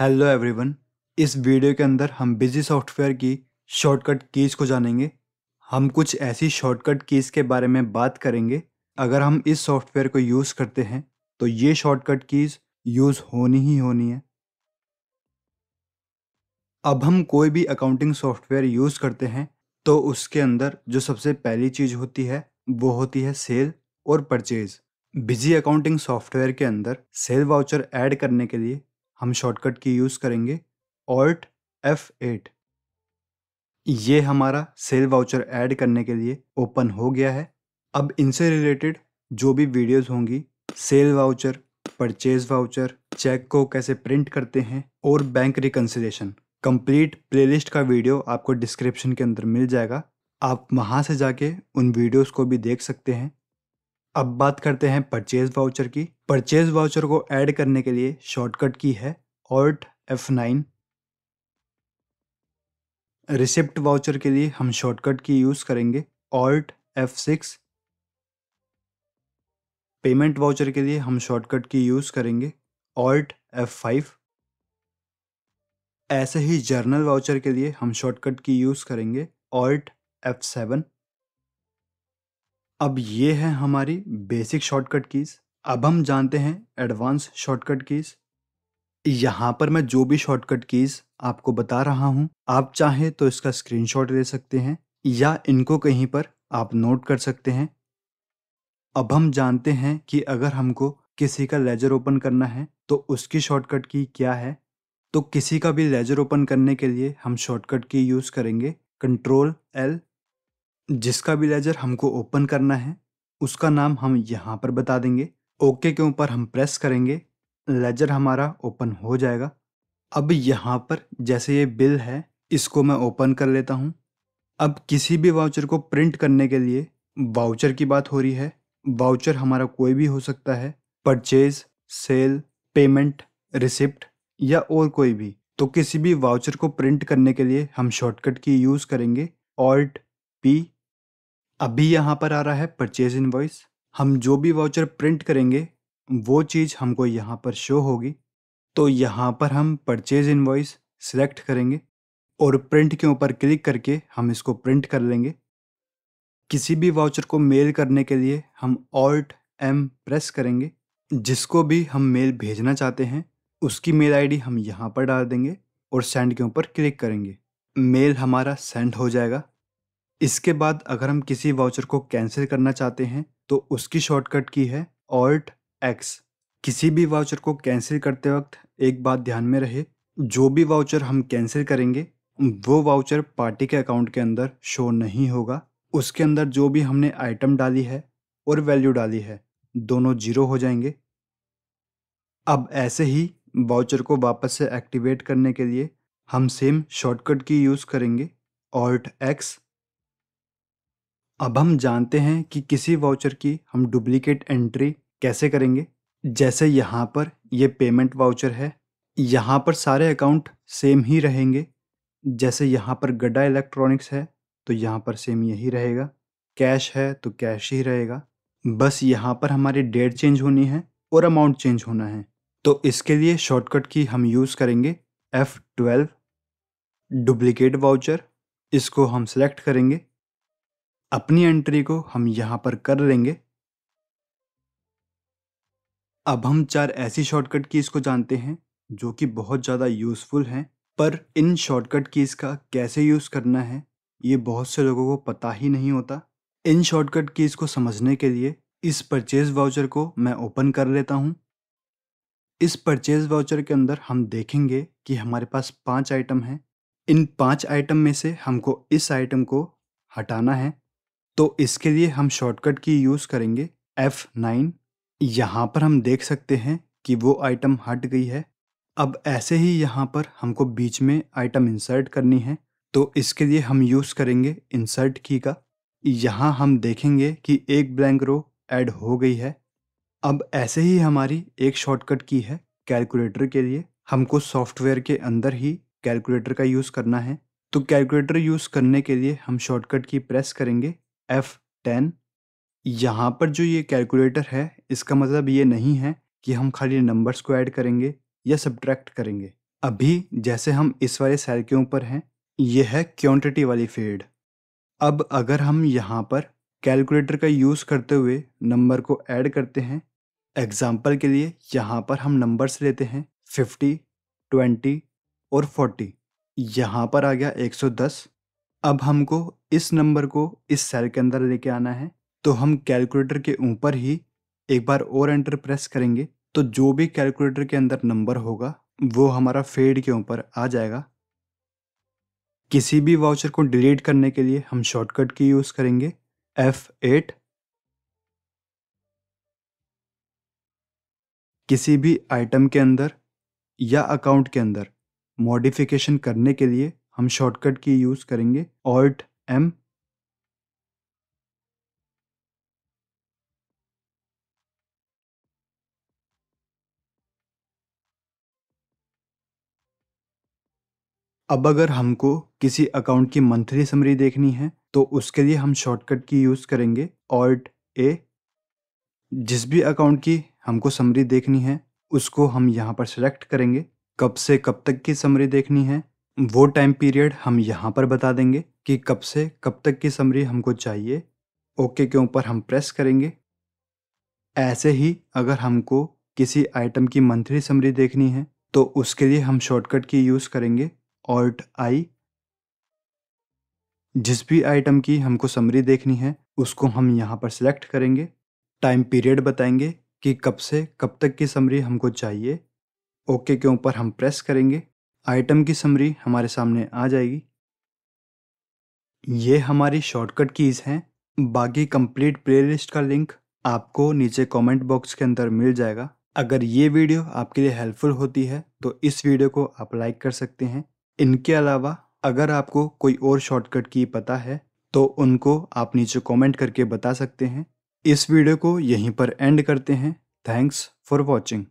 Hello everyone इस video के अंदर हम बिजी सॉफ्टवेयर की शॉर्टकट कीज़ को जानेंगे हम कुछ ऐसी शॉर्टकट कीज़ के बारे में बात करेंगे अगर हम इस सॉफ्टवेयर को यूज़ करते हैं तो ये शॉर्टकट कीज़ यूज़ होनी ही होनी है अब हम कोई भी अकाउंटिंग सॉफ्टवेयर यूज़ करते हैं तो उसके अंदर जो सबसे पहली चीज़ होती है वो होती है सेल और परचेज़ बिजी अकाउंटिंग सॉफ्टवेयर के अंदर सेल वाउचर ऐड करने के लिए हम शॉर्टकट की यूज़ करेंगे ऑल्ट एफ एट ये हमारा सेल वाउचर ऐड करने के लिए ओपन हो गया है अब इनसे रिलेटेड जो भी वीडियोस होंगी sale voucher purchase voucher cheque को कैसे प्रिंट करते हैं और बैंक रिकन्सिलेशन कंप्लीट प्लेलिस्ट का वीडियो आपको डिस्क्रिप्शन के अंदर मिल जाएगा आप वहां से जाके उन वीडियोस को भी देख सकते हैं अब बात करते हैं परचेज वाउचर की परचेज वाउचर को ऐड करने के लिए शॉर्टकट की है alt F nine receipt voucher के लिए हम शॉर्टकट की यूज़ करेंगे alt F six payment voucher के लिए हम शॉर्टकट की यूज़ करेंगे ऑल्ट एफ फाइव ऐसे ही जर्नल वाउचर के लिए हम शॉर्टकट की यूज़ करेंगे ऑल्ट एफ सेवन अब ये है हमारी बेसिक शॉर्टकट कीज़ अब हम जानते हैं एडवांस शॉर्टकट कीज़ यहाँ पर मैं जो भी शॉर्टकट कीज़ आपको बता रहा हूँ आप चाहे तो इसका स्क्रीनशॉट ले सकते हैं या इनको कहीं पर आप नोट कर सकते हैं अब हम जानते हैं कि अगर हमको किसी का लेजर ओपन करना है तो उसकी शॉर्टकट की क्या है तो किसी का भी लेजर ओपन करने के लिए हम शॉर्टकट की यूज़ करेंगे कंट्रोल एल जिसका भी लेजर हमको ओपन करना है उसका नाम हम यहाँ पर बता देंगे ओके के ऊपर हम प्रेस करेंगे लेजर हमारा ओपन हो जाएगा अब यहाँ पर जैसे ये बिल है इसको मैं ओपन कर लेता हूँ अब किसी भी वाउचर को प्रिंट करने के लिए वाउचर की बात हो रही है वाउचर हमारा कोई भी हो सकता है परचेज सेल पेमेंट रिसिप्ट या और कोई भी तो किसी भी वाउचर को प्रिंट करने के लिए हम शॉर्टकट की यूज़ करेंगे ऑल्ट पी अभी यहाँ पर आ रहा है परचेज इनवॉइस हम जो भी वाउचर प्रिंट करेंगे वो चीज़ हमको यहाँ पर शो होगी तो यहाँ पर हम परचेज इनवॉइस सिलेक्ट करेंगे और प्रिंट के ऊपर क्लिक करके हम इसको प्रिंट कर लेंगे किसी भी वाउचर को मेल करने के लिए हम ऑल्ट एम प्रेस करेंगे जिसको भी हम मेल भेजना चाहते हैं उसकी मेल आईडी हम यहाँ पर डाल देंगे और सेंड के ऊपर क्लिक करेंगे मेल हमारा सेंड हो जाएगा इसके बाद अगर हम किसी वाउचर को कैंसिल करना चाहते हैं तो उसकी शॉर्टकट की है ऑल्ट एक्स किसी भी वाउचर को कैंसिल करते वक्त एक बात ध्यान में रहे जो भी वाउचर हम कैंसिल करेंगे वो वाउचर पार्टी के अकाउंट के अंदर शो नहीं होगा उसके अंदर जो भी हमने आइटम डाली है और वैल्यू डाली है दोनों जीरो हो जाएंगे अब ऐसे ही वाउचर को वापस से एक्टिवेट करने के लिए हम सेम शॉर्टकट की यूज़ करेंगे ऑल्ट एक्स अब हम जानते हैं कि किसी वाउचर की हम डुप्लीकेट एंट्री कैसे करेंगे जैसे यहाँ पर ये पेमेंट वाउचर है यहाँ पर सारे अकाउंट सेम ही रहेंगे जैसे यहाँ पर गड्ढा इलेक्ट्रॉनिक्स है तो यहाँ पर सेम यही रहेगा कैश है तो कैश ही रहेगा बस यहाँ पर हमारी डेट चेंज होनी है और अमाउंट चेंज होना है तो इसके लिए शॉर्टकट की हम यूज़ करेंगे एफ़ ट्वेल्व डुप्लीकेट वाउचर इसको हम सेलेक्ट करेंगे अपनी एंट्री को हम यहाँ पर कर लेंगे अब हम चार ऐसी शॉर्टकट कीज़ को जानते हैं जो कि बहुत ज़्यादा यूज़फुल हैं पर इन शॉर्टकट कीज़ का कैसे यूज़ करना है ये बहुत से लोगों को पता ही नहीं होता इन शॉर्टकट कीज़ को समझने के लिए इस परचेज़ वाउचर को मैं ओपन कर लेता हूँ इस परचेज़ वाउचर के अंदर हम देखेंगे कि हमारे पास पाँच आइटम हैं इन पाँच आइटम में से हमको इस आइटम को हटाना है तो इसके लिए हम शॉर्टकट की यूज़ करेंगे F9 यहाँ पर हम देख सकते हैं कि वो आइटम हट गई है अब ऐसे ही यहाँ पर हमको बीच में आइटम इंसर्ट करनी है तो इसके लिए हम यूज़ करेंगे इंसर्ट की का यहाँ हम देखेंगे कि एक ब्लैंक रो ऐड हो गई है अब ऐसे ही हमारी एक शॉर्टकट की है कैलकुलेटर के लिए हमको सॉफ्टवेयर के अंदर ही कैलकुलेटर का यूज़ करना है तो कैलकुलेटर यूज़ करने के लिए हम शॉर्टकट की प्रेस करेंगे एफ टेन यहाँ पर जो ये कैलकुलेटर है इसका मतलब ये नहीं है कि हम खाली नंबर्स को ऐड करेंगे या सब्ट्रैक्ट करेंगे अभी जैसे हम इस वाले सेल के ऊपर हैं यह है क्वांटिटी वाली फील्ड अब अगर हम यहाँ पर कैलकुलेटर का यूज़ करते हुए नंबर को ऐड करते हैं एग्जाम्पल के लिए यहाँ पर हम नंबर्स लेते हैं फिफ्टी ट्वेंटी और फोर्टी यहाँ पर आ गया एक सौ दस अब हमको इस नंबर को इस सेल के अंदर लेके आना है तो हम कैलकुलेटर के ऊपर ही एक बार और एंटर प्रेस करेंगे तो जो भी कैलकुलेटर के अंदर नंबर होगा वो हमारा फेड के ऊपर आ जाएगा किसी भी वाउचर को डिलीट करने के लिए हम शॉर्टकट की यूज़ करेंगे F8 किसी भी आइटम के अंदर या अकाउंट के अंदर मॉडिफिकेशन करने के लिए हम शॉर्टकट की यूज़ करेंगे ऑल्ट M. अब अगर हमको किसी अकाउंट की मंथली समरी देखनी है तो उसके लिए हम शॉर्टकट की यूज़ करेंगे ऑल्ट ए जिस भी अकाउंट की हमको समरी देखनी है उसको हम यहाँ पर सिलेक्ट करेंगे कब से कब तक की समरी देखनी है वो टाइम पीरियड हम यहाँ पर बता देंगे कि कब से कब तक की समरी हमको चाहिए ओके के ऊपर हम प्रेस करेंगे ऐसे ही अगर हमको किसी आइटम की मंथली समरी देखनी है तो उसके लिए हम शॉर्टकट की यूज़ करेंगे ऑल्ट आई जिस भी आइटम की हमको समरी देखनी है उसको हम यहाँ पर सिलेक्ट करेंगे टाइम पीरियड बताएंगे कि कब से कब तक की समरी हमको चाहिए ओके के ऊपर हम प्रेस करेंगे आइटम की समरी हमारे सामने आ जाएगी ये हमारी शॉर्टकट कीज़ हैं बाकी कंप्लीट प्लेलिस्ट का लिंक आपको नीचे कमेंट बॉक्स के अंदर मिल जाएगा अगर ये वीडियो आपके लिए हेल्पफुल होती है तो इस वीडियो को आप लाइक कर सकते हैं इनके अलावा अगर आपको कोई और शॉर्टकट की पता है तो उनको आप नीचे कमेंट करके बता सकते हैं इस वीडियो को यहीं पर एंड करते हैं थैंक्स फॉर वॉचिंग